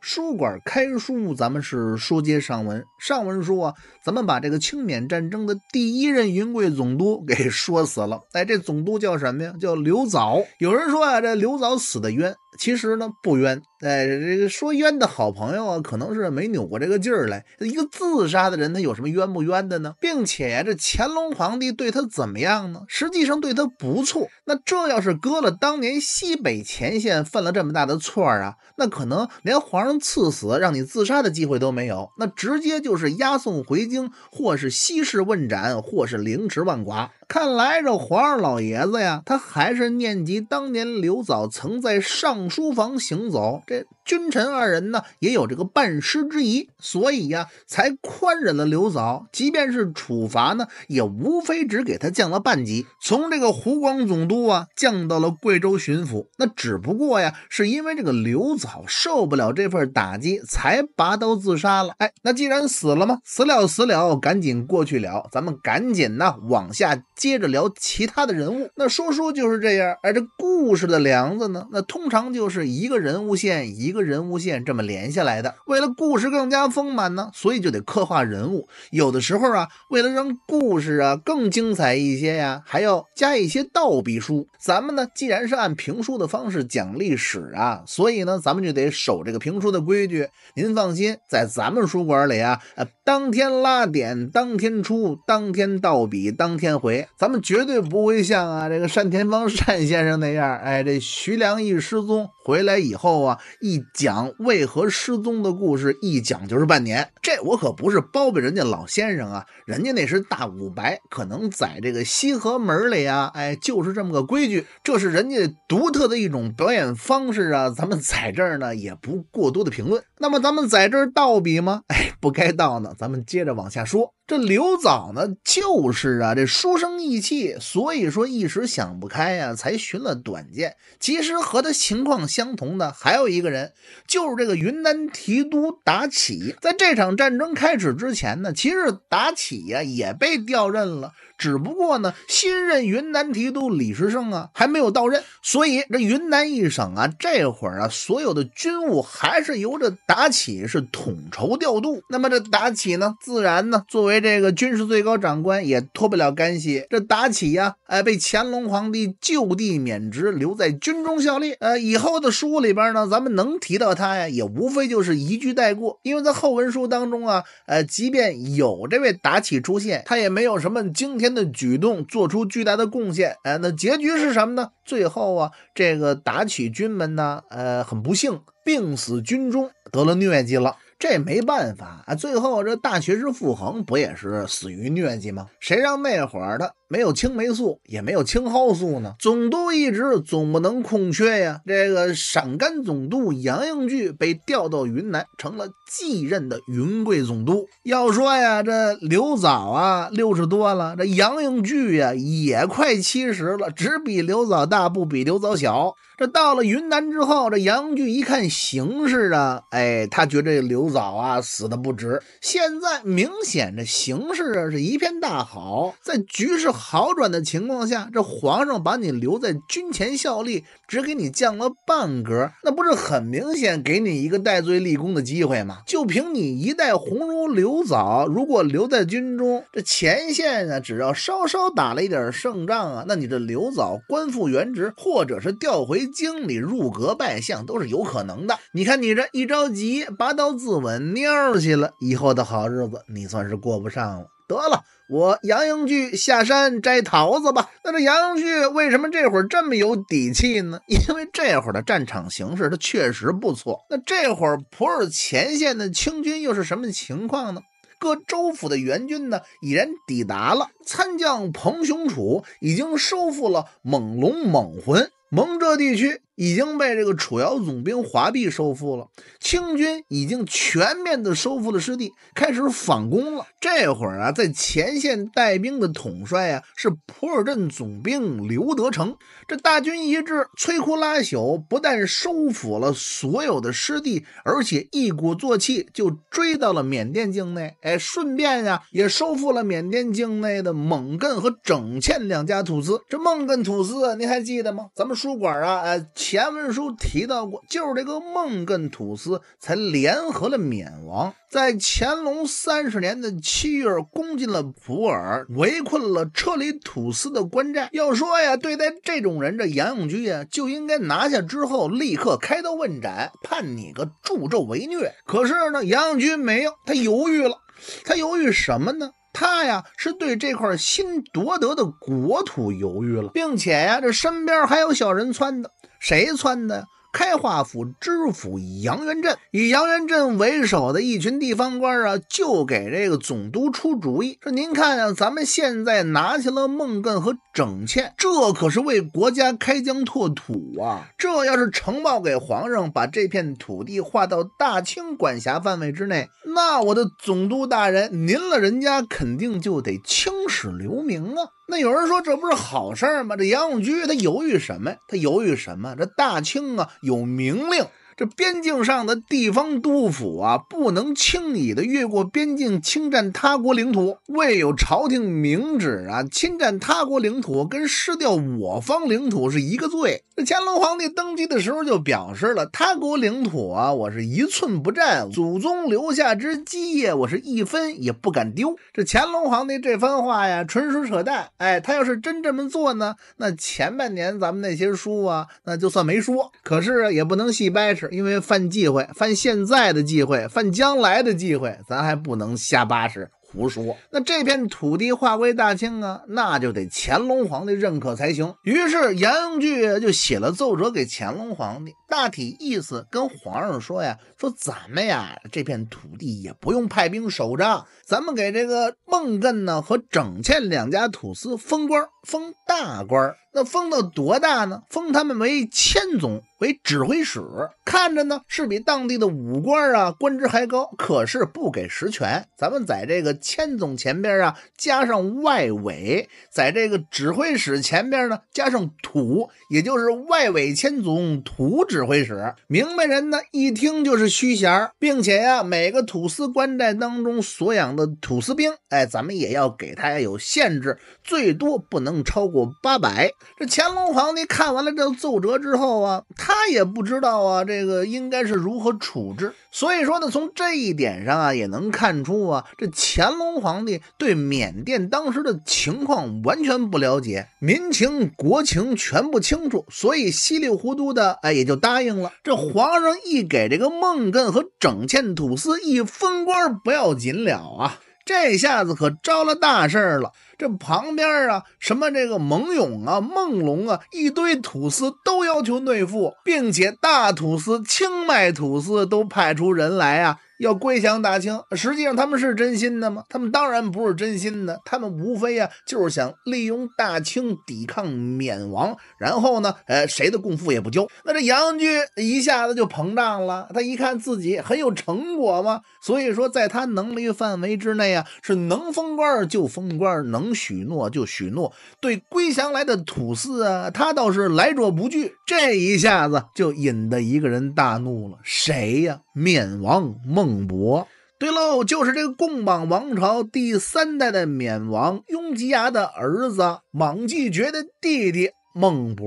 书馆开书，咱们是书接上文。上文说啊，咱们把这个清缅战争的第一任云贵总督给说死了。哎，这总督叫什么呀？叫刘藻。有人说啊，这刘藻死的冤。其实呢，不冤。哎，这个说冤的好朋友啊，可能是没扭过这个劲儿来。一个自杀的人，他有什么冤不冤的呢？并且呀，这乾隆皇帝对他怎么样呢？实际上对他不错。那这要是搁了当年西北前线，犯了这么大的错啊，那可能连皇上赐死让你自杀的机会都没有，那直接就是押送回京，或是西式问斩，或是凌迟万剐。看来这皇上老爷子呀，他还是念及当年刘藻曾在尚书房行走，这君臣二人呢也有这个半师之谊，所以呀才宽忍了刘藻。即便是处罚呢，也无非只给他降了半级，从这个湖广总督啊降到了贵州巡抚。那只不过呀，是因为这个刘藻受不了这份打击，才拔刀自杀了。哎，那既然死了嘛，死了死了，赶紧过去了，咱们赶紧呢往下。接着聊其他的人物，那说书就是这样。而这故事的梁子呢，那通常就是一个人物线一个人物线这么连下来的。为了故事更加丰满呢，所以就得刻画人物。有的时候啊，为了让故事啊更精彩一些呀，还要加一些道笔书。咱们呢，既然是按评书的方式讲历史啊，所以呢，咱们就得守这个评书的规矩。您放心，在咱们书馆里啊，呃，当天拉点，当天出，当天道笔，当天回。咱们绝对不会像啊这个单田芳单先生那样，哎，这徐良一失踪回来以后啊，一讲为何失踪的故事，一讲就是半年。这我可不是包庇人家老先生啊，人家那是大五白，可能在这个西河门里啊，哎，就是这么个规矩，这是人家独特的一种表演方式啊。咱们在这儿呢也不过多的评论。那么咱们在这儿倒笔吗？哎，不该倒呢，咱们接着往下说。这刘藻呢，就是啊，这书生意气，所以说一时想不开呀，才寻了短见。其实和他情况相同的还有一个人，就是这个云南提督达起。在这场战争开始之前呢，其实达起呀也被调任了。只不过呢，新任云南提督李世胜啊还没有到任，所以这云南一省啊，这会儿啊，所有的军务还是由这达起是统筹调度。那么这达起呢，自然呢，作为这个军事最高长官，也脱不了干系。这达起呀，哎，被乾隆皇帝就地免职，留在军中效力。呃，以后的书里边呢，咱们能提到他呀，也无非就是一句带过。因为在后文书当中啊，呃，即便有这位达起出现，他也没有什么惊天。的举动做出巨大的贡献，哎，那结局是什么呢？最后啊，这个打起军们呢，呃，很不幸，病死军中，得了疟疾了。这没办法，啊，最后这大学士傅恒不也是死于疟疾吗？谁让那会儿的？没有青霉素，也没有青蒿素呢。总督一职总不能空缺呀。这个陕甘总督杨应琚被调到云南，成了继任的云贵总督。要说呀，这刘藻啊，六十多了；这杨应琚呀，也快七十了，只比刘藻大，不比刘藻小。这到了云南之后，这杨巨一看形势啊，哎，他觉得刘藻啊死的不值。现在明显这形势啊是一片大好，在局势。好转的情况下，这皇上把你留在军前效力，只给你降了半格，那不是很明显给你一个戴罪立功的机会吗？就凭你一代鸿儒刘藻，如果留在军中，这前线呢，只要稍稍打了一点胜仗啊，那你这刘藻官复原职，或者是调回京里入阁拜相，都是有可能的。你看你这一着急，拔刀自刎蔫儿去了，以后的好日子你算是过不上了。得了，我杨英俊下山摘桃子吧。那这杨英俊为什么这会儿这么有底气呢？因为这会儿的战场形势他确实不错。那这会儿普洱前线的清军又是什么情况呢？各州府的援军呢已然抵达了，参将彭雄楚已经收复了猛龙猛魂。蒙浙地区已经被这个楚瑶总兵华毕收复了，清军已经全面的收复了失地，开始反攻了。这会儿啊，在前线带兵的统帅啊是普尔镇总兵刘德成。这大军一至，摧枯拉朽，不但收复了所有的失地，而且一鼓作气就追到了缅甸境内。哎，顺便呀，也收复了缅甸境内的蒙艮和整欠两家土司。这孟艮土司，您还记得吗？咱们。书馆啊，呃，前文书提到过，就是这个孟艮土司才联合了缅王，在乾隆三十年的七月攻进了普洱，围困了车里土司的官寨。要说呀，对待这种人，这杨永居呀，就应该拿下之后立刻开刀问斩，判你个助纣为虐。可是呢，杨永居没有，他犹豫了，他犹豫什么呢？他呀，是对这块新夺得的国土犹豫了，并且呀，这身边还有小人撺的，谁撺的？开化府知府杨元镇，以杨元镇为首的一群地方官啊，就给这个总督出主意，说：“您看啊，咱们现在拿下了孟艮和整茜，这可是为国家开疆拓土啊！这要是呈报给皇上，把这片土地划到大清管辖范围之内，那我的总督大人您了人家，肯定就得青史留名啊！”那有人说这不是好事吗？这杨永居他犹豫什么？他犹豫什么？这大清啊，有明令。这边境上的地方督府啊，不能轻易的越过边境侵占他国领土，未有朝廷明旨啊，侵占他国领土跟失掉我方领土是一个罪。这乾隆皇帝登基的时候就表示了，他国领土啊，我是一寸不占，祖宗留下之基业，我是一分也不敢丢。这乾隆皇帝这番话呀，纯属扯淡。哎，他要是真这么做呢，那前半年咱们那些书啊，那就算没说，可是也不能细掰扯。因为犯忌讳，犯现在的忌讳，犯将来的忌讳，咱还不能瞎巴实。胡说！那这片土地划归大清啊，那就得乾隆皇帝认可才行。于是阎复就写了奏折给乾隆皇帝，大体意思跟皇上说呀：说咱们呀这片土地也不用派兵守着，咱们给这个孟镇呢和整欠两家土司封官，封大官。那封到多大呢？封他们为千总，为指挥使。看着呢是比当地的武官啊官职还高，可是不给实权。咱们在这个。千总前边啊，加上外委，在这个指挥使前边呢，加上土，也就是外委千总土指挥使。明白人呢一听就是虚衔，并且呀，每个土司官寨当中所养的土司兵，哎，咱们也要给他有限制，最多不能超过八百。这乾隆皇帝看完了这奏折之后啊，他也不知道啊，这个应该是如何处置。所以说呢，从这一点上啊，也能看出啊，这乾。乾隆皇帝对缅甸当时的情况完全不了解，民情国情全不清楚，所以稀里糊涂的哎也就答应了。这皇上一给这个孟艮和整嵌土司一分官不要紧了啊，这下子可招了大事了。这旁边啊，什么这个蒙勇啊、孟龙啊，一堆土司都要求内附，并且大土司、清迈土司都派出人来啊，要归降大清，实际上他们是真心的吗？他们当然不是真心的，他们无非啊就是想利用大清抵抗缅王，然后呢，呃，谁的贡赋也不交。那这杨具一下子就膨胀了，他一看自己很有成果嘛，所以说在他能力范围之内啊，是能封官就封官，能许诺就许诺。对归降来的土司啊，他倒是来者不拒。这一下子就引得一个人大怒了，谁呀？缅王孟博，对喽，就是这个贡榜王朝第三代的缅王雍吉牙的儿子，莽继爵的弟弟孟博。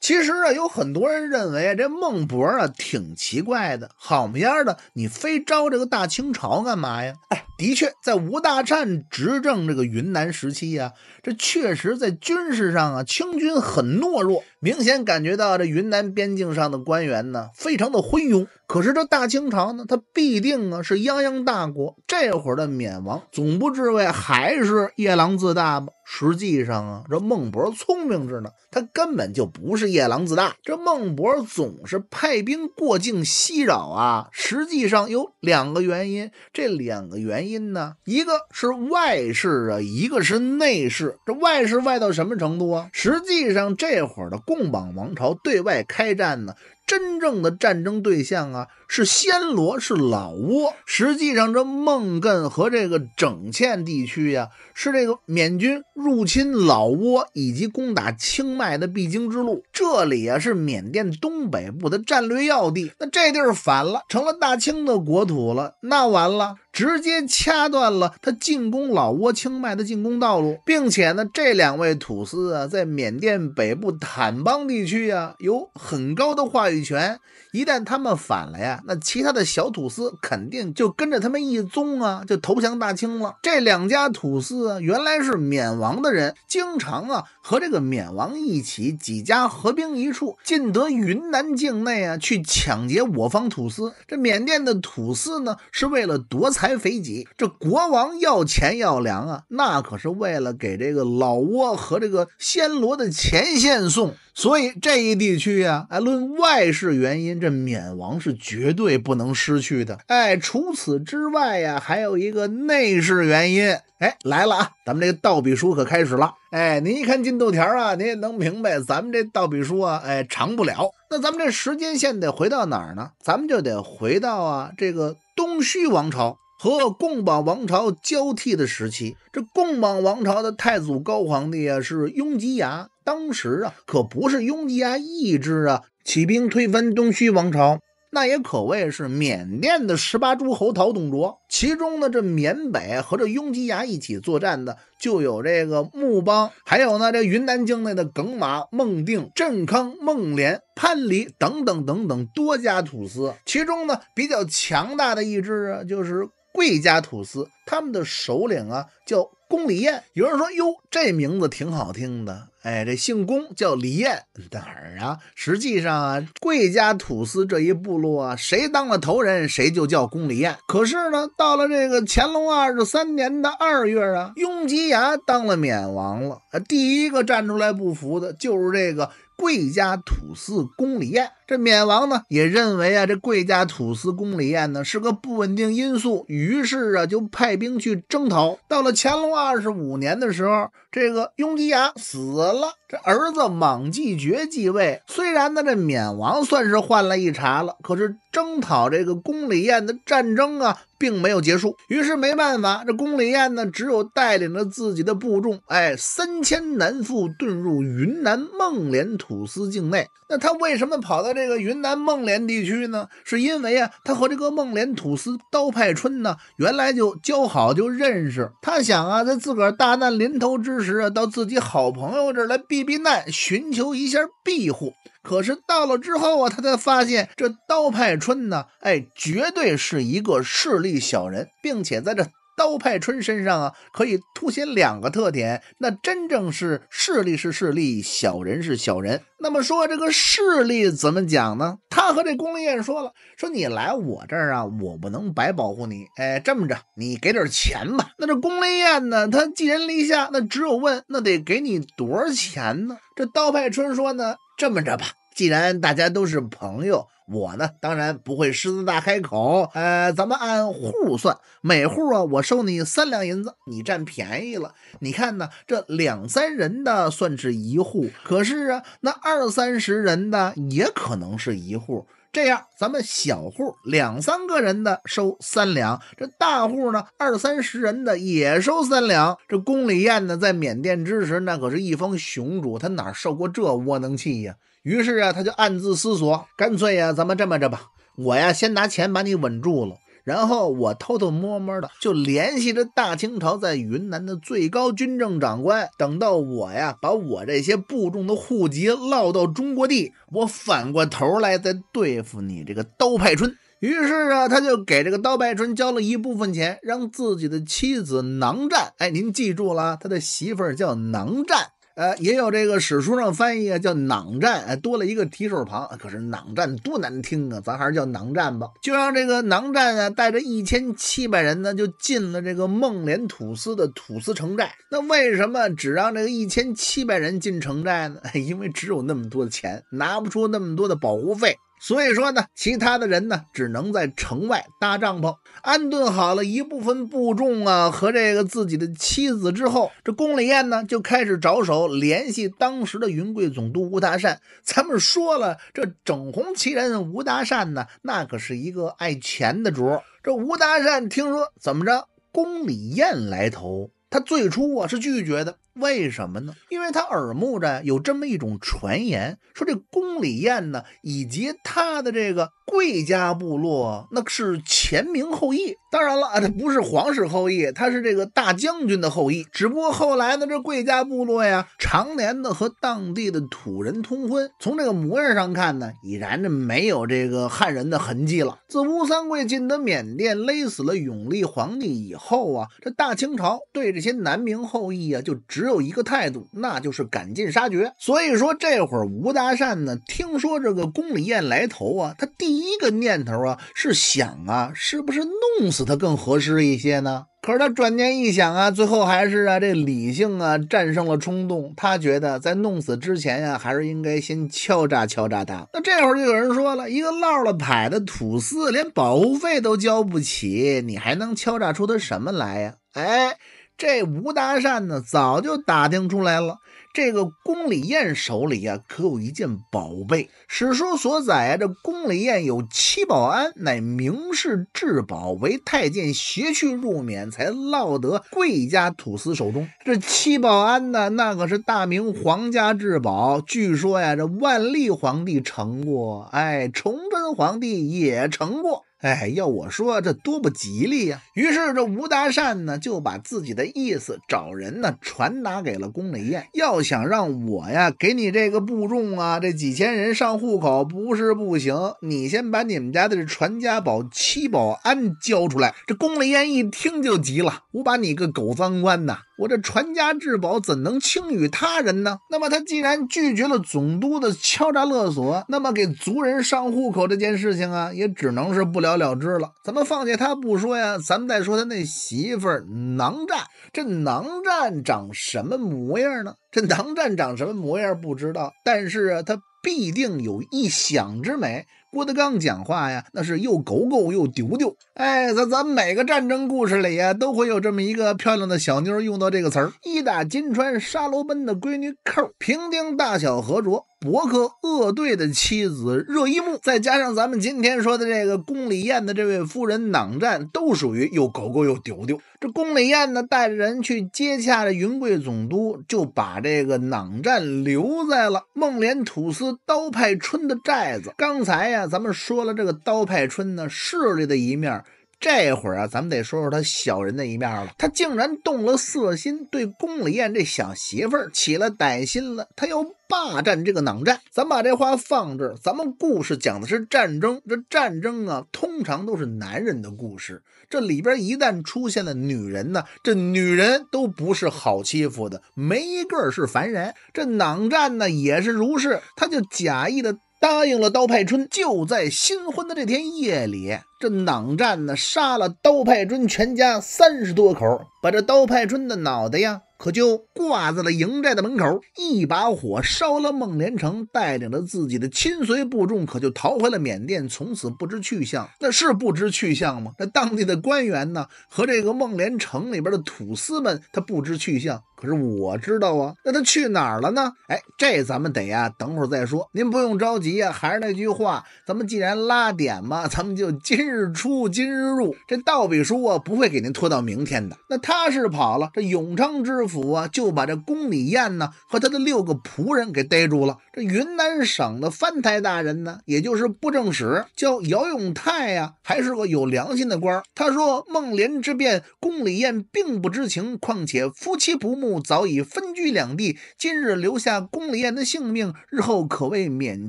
其实啊，有很多人认为啊，这孟博啊挺奇怪的。好么样的，你非招这个大清朝干嘛呀？哎，的确，在吴大善执政这个云南时期啊，这确实在军事上啊，清军很懦弱，明显感觉到这云南边境上的官员呢非常的昏庸。可是这大清朝呢，它必定啊是泱泱大国，这会儿的缅王总不至为还是夜郎自大吧？实际上啊，这孟博聪明着呢，他根本就不是夜郎自大。这孟博总是派兵过境袭扰啊，实际上有两个原因。这两个原因呢，一个是外事啊，一个是内事。这外事外到什么程度啊？实际上这会儿的共榜王朝对外开战呢。真正的战争对象啊，是暹罗，是老挝。实际上，这孟艮和这个整欠地区呀，是这个缅军入侵老挝以及攻打清迈的必经之路。这里啊，是缅甸东北部的战略要地。那这地儿反了，成了大清的国土了，那完了，直接掐断了他进攻老挝清迈的进攻道路。并且呢，这两位土司啊，在缅甸北部坦邦地区啊，有很高的话语。权一旦他们反了呀，那其他的小土司肯定就跟着他们一宗啊，就投降大清了。这两家土司啊，原来是缅王的人，经常啊和这个缅王一起几家合兵一处，进得云南境内啊去抢劫我方土司。这缅甸的土司呢，是为了夺财肥己。这国王要钱要粮啊，那可是为了给这个老挝和这个暹罗的前线送。所以这一地区啊，哎，论外。内侍原因，这冕王是绝对不能失去的。哎，除此之外呀，还有一个内侍原因。哎，来了啊，咱们这个道笔书可开始了。哎，您一看进度条啊，您也能明白，咱们这道笔书啊，哎，长不了。那咱们这时间线得回到哪儿呢？咱们就得回到啊，这个东虚王朝和共榜王朝交替的时期。这共榜王朝的太祖高皇帝啊，是雍吉牙。当时啊，可不是雍吉牙一支啊。起兵推翻东西王朝，那也可谓是缅甸的十八诸侯讨董卓。其中呢，这缅北和这雍基牙一起作战的，就有这个木邦，还有呢，这云南境内的耿马、孟定、镇康、孟连、潘黎等等等等多家土司。其中呢，比较强大的一支啊，就是贵家土司，他们的首领啊，叫。宫里宴，有人说哟，这名字挺好听的。哎，这姓宫叫李彦哪儿啊？实际上啊，贵家土司这一部落啊，谁当了头人，谁就叫宫里宴。可是呢，到了这个乾隆二十三年的二月啊，雍吉牙当了缅王了，第一个站出来不服的就是这个贵家土司宫里宴。这缅王呢也认为啊，这贵家土司宫里彦呢是个不稳定因素，于是啊就派兵去征讨。到了乾隆二十五年的时候，这个雍吉雅死了，这儿子莽继爵继位。虽然呢这缅王算是换了一茬了，可是征讨这个宫里彦的战争啊并没有结束。于是没办法，这宫里彦呢只有带领着自己的部众，哎，三千南妇遁入云南孟连土司境内。那他为什么跑到这？这个云南孟连地区呢，是因为啊，他和这个孟连土司刀派春呢，原来就交好，就认识。他想啊，在自个儿大难临头之时啊，到自己好朋友这儿来避避难，寻求一下庇护。可是到了之后啊，他才发现这刀派春呢，哎，绝对是一个势利小人，并且在这。刀派春身上啊，可以凸显两个特点，那真正是势力是势力，小人是小人。那么说这个势力怎么讲呢？他和这宫里燕说了，说你来我这儿啊，我不能白保护你，哎，这么着，你给点钱吧。那这宫里燕呢，他寄人篱下，那只有问，那得给你多少钱呢？这刀派春说呢，这么着吧。既然大家都是朋友，我呢当然不会狮子大开口。呃，咱们按户算，每户啊，我收你三两银子，你占便宜了。你看呢，这两三人的算是一户，可是啊，那二三十人的也可能是一户。这样，咱们小户两三个人的收三两，这大户呢二三十人的也收三两。这宫里宴呢，在缅甸之时，那可是一方雄主，他哪受过这窝囊气呀？于是啊，他就暗自思索，干脆呀，咱们这么着吧，我呀先拿钱把你稳住了，然后我偷偷摸摸的就联系着大清朝在云南的最高军政长官，等到我呀把我这些部众的户籍落到中国地，我反过头来再对付你这个刀派春。于是啊，他就给这个刀派春交了一部分钱，让自己的妻子囊占。哎，您记住了，他的媳妇儿叫囊占。呃，也有这个史书上翻译啊，叫囊战，多了一个提手旁。可是囊战多难听啊，咱还是叫囊战吧。就让这个囊战啊，带着一千七百人呢，就进了这个孟连土司的土司城寨。那为什么只让这个一千七百人进城寨呢？因为只有那么多的钱，拿不出那么多的保护费。所以说呢，其他的人呢，只能在城外搭帐篷，安顿好了一部分部众啊和这个自己的妻子之后，这宫里燕呢就开始着手联系当时的云贵总督吴大善。咱们说了，这整红旗人吴大善呢，那可是一个爱钱的主儿。这吴大善听说怎么着宫里燕来投，他最初啊是拒绝的。为什么呢？因为他耳目着有这么一种传言，说这宫里宴呢，以及他的这个贵家部落，那是前明后裔。当然了，这不是皇室后裔，他是这个大将军的后裔。只不过后来呢，这贵家部落呀，常年的和当地的土人通婚，从这个模样上看呢，已然这没有这个汉人的痕迹了。自吴三桂进得缅甸，勒死了永历皇帝以后啊，这大清朝对这些南明后裔啊，就直。只有一个态度，那就是赶尽杀绝。所以说，这会儿吴大善呢，听说这个宫里宴来头啊，他第一个念头啊是想啊，是不是弄死他更合适一些呢？可是他转念一想啊，最后还是啊，这理性啊战胜了冲动。他觉得在弄死之前呀，还是应该先敲诈敲诈他。那这会儿就有人说了一个落了牌的土司，连保护费都交不起，你还能敲诈出他什么来呀？哎。这吴大善呢，早就打听出来了，这个宫里燕手里啊，可有一件宝贝。史书所载啊，这宫里燕有七宝安，乃明世至宝，为太监携去入缅，才落得贵家土司手中。这七宝安呢，那可是大明皇家至宝。据说呀，这万历皇帝成过，哎，崇祯皇帝也成过。哎，要我说这多不吉利呀！于是这吴大善呢，就把自己的意思找人呢传达给了宫里燕。要想让我呀，给你这个部众啊，这几千人上户口，不是不行。你先把你们家的这传家宝七宝安交出来。这宫里燕一听就急了：“我把你个狗赃官呐！我这传家至宝怎能轻于他人呢？”那么他既然拒绝了总督的敲诈勒索，那么给族人上户口这件事情啊，也只能是不了。了了之了，咱们放下他不说呀，咱们再说他那媳妇儿囊战。这囊战长什么模样呢？这囊战长什么模样不知道，但是他必定有一想之美。郭德纲讲话呀，那是又狗狗又丢丢。哎，咱咱每个战争故事里呀，都会有这么一个漂亮的小妞，用到这个词儿：一打金川杀罗奔的闺女寇，平定大小和卓。博克鄂队的妻子热依木，再加上咱们今天说的这个宫里艳的这位夫人囊战，都属于又狗狗又丢丢。这宫里艳呢，带着人去接洽着云贵总督，就把这个囊战留在了孟连土司刀派春的寨子。刚才呀，咱们说了这个刀派春呢势力的一面。这会儿啊，咱们得说说他小人的一面了。他竟然动了色心，对宫里燕这小媳妇儿起了歹心了。他要霸占这个囊战。咱把这话放这儿。咱们故事讲的是战争，这战争啊，通常都是男人的故事。这里边一旦出现了女人呢，这女人都不是好欺负的，没一个儿是凡人。这囊战呢，也是如是。他就假意的。答应了刀派春，就在新婚的这天夜里，这囊战呢杀了刀派春全家三十多口，把这刀派春的脑袋呀。可就挂在了营寨的门口，一把火烧了孟连城，带领着自己的亲随部众，可就逃回了缅甸，从此不知去向。那是不知去向吗？那当地的官员呢？和这个孟连城里边的土司们，他不知去向。可是我知道啊，那他去哪儿了呢？哎，这咱们得呀，等会儿再说。您不用着急呀，还是那句话，咱们既然拉点嘛，咱们就今日出，今日入。这道比叔啊，不会给您拖到明天的。那他是跑了，这永昌知。府啊，就把这宫里宴呢和他的六个仆人给逮住了。这云南省的藩台大人呢，也就是布政使，叫姚永泰呀，还是个有良心的官他说：“孟连之变，宫里宴并不知情，况且夫妻不睦，早已分居两地。今日留下宫里宴的性命，日后可谓免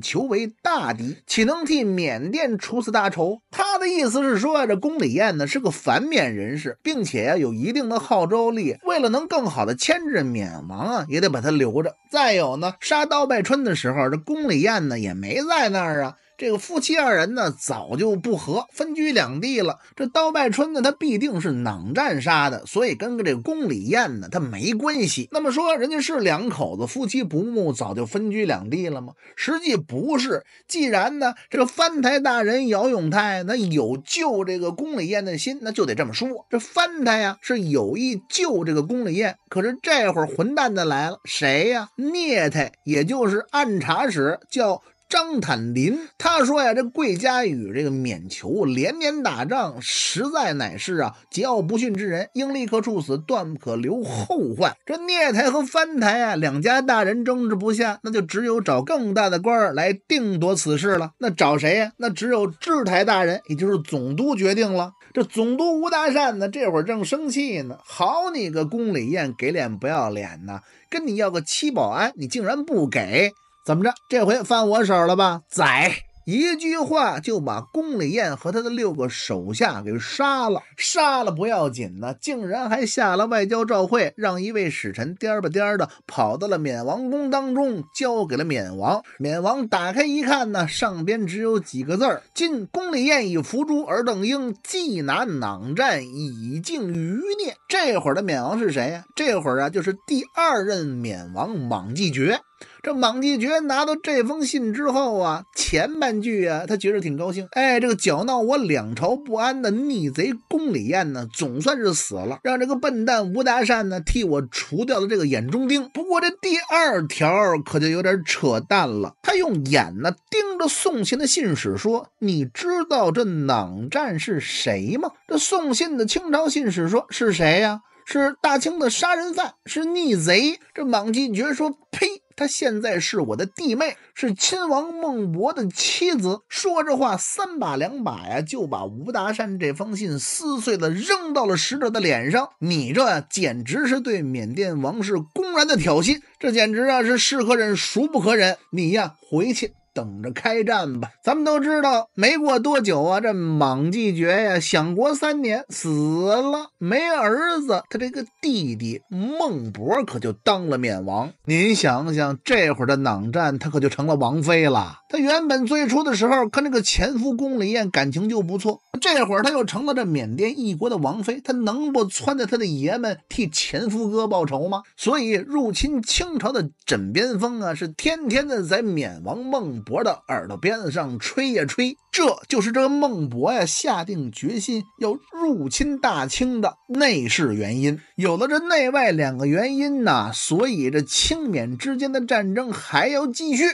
求为大敌，岂能替缅甸除此大仇？”他的意思是说，这宫里宴呢是个反面人士，并且呀有一定的号召力，为了能更好的。牵制缅王啊，也得把他留着。再有呢，杀刀拜春的时候，这宫里宴呢也没在那儿啊。这个夫妻二人呢，早就不和，分居两地了。这刀拜春呢，他必定是冷战杀的，所以跟这宫里燕呢，他没关系。那么说，人家是两口子，夫妻不睦，早就分居两地了吗？实际不是。既然呢，这个翻台大人姚永泰，那有救这个宫里燕的心，那就得这么说。这翻台呀，是有意救这个宫里燕，可是这会儿混蛋的来了，谁呀？聂太，也就是暗查使叫。张坦林他说呀，这桂家与这个免球连年打仗，实在乃是啊桀骜不驯之人，应立刻处死，断不可留后患。这聂台和藩台啊两家大人争执不下，那就只有找更大的官儿来定夺此事了。那找谁呀？那只有制台大人，也就是总督决定了。这总督吴大善呢，这会儿正生气呢。好你个宫里宴，给脸不要脸呢，跟你要个七保安，你竟然不给。怎么着？这回犯我手了吧？宰！一句话就把宫里宴和他的六个手下给杀了。杀了不要紧呢，竟然还下了外交照会，让一位使臣颠儿吧颠儿的跑到了缅王宫当中，交给了缅王。缅王打开一看呢，上边只有几个字儿：“今宫里宴已伏诛，尔等应济南囊战以尽余孽。”这会儿的缅王是谁呀？这会儿啊，就是第二任缅王莽继爵。这莽继爵拿到这封信之后啊，前半句啊，他觉着挺高兴。哎，这个搅闹我两朝不安的逆贼宫里彦呢，总算是死了，让这个笨蛋吴达善呢替我除掉了这个眼中钉。不过这第二条可就有点扯淡了。他用眼呢盯着送信的信使说：“你知道这莽战是谁吗？”这送信的清朝信使说：“是谁呀？是大清的杀人犯，是逆贼。”这莽继爵说：“呸！”他现在是我的弟妹，是亲王孟博的妻子。说着话，三把两把呀，就把吴大山这封信撕碎了，扔到了使者的脸上。你这简直是对缅甸王室公然的挑衅，这简直啊是是可忍孰不可忍！你呀，回去。等着开战吧，咱们都知道，没过多久啊，这莽继爵呀，享国三年死了，没儿子，他这个弟弟孟博可就当了冕王。您想想，这会儿的莽战，他可就成了王妃了。他原本最初的时候跟那个前夫宫里艳感情就不错，这会儿他又成了这缅甸一国的王妃，他能不撺掇他的爷们替前夫哥报仇吗？所以入侵清朝的枕边风啊，是天天的在缅王孟。伯的耳朵边子上吹呀吹，这就是这个孟博呀下定决心要入侵大清的内事原因。有了这内外两个原因呢，所以这清缅之间的战争还要继续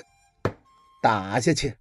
打下去。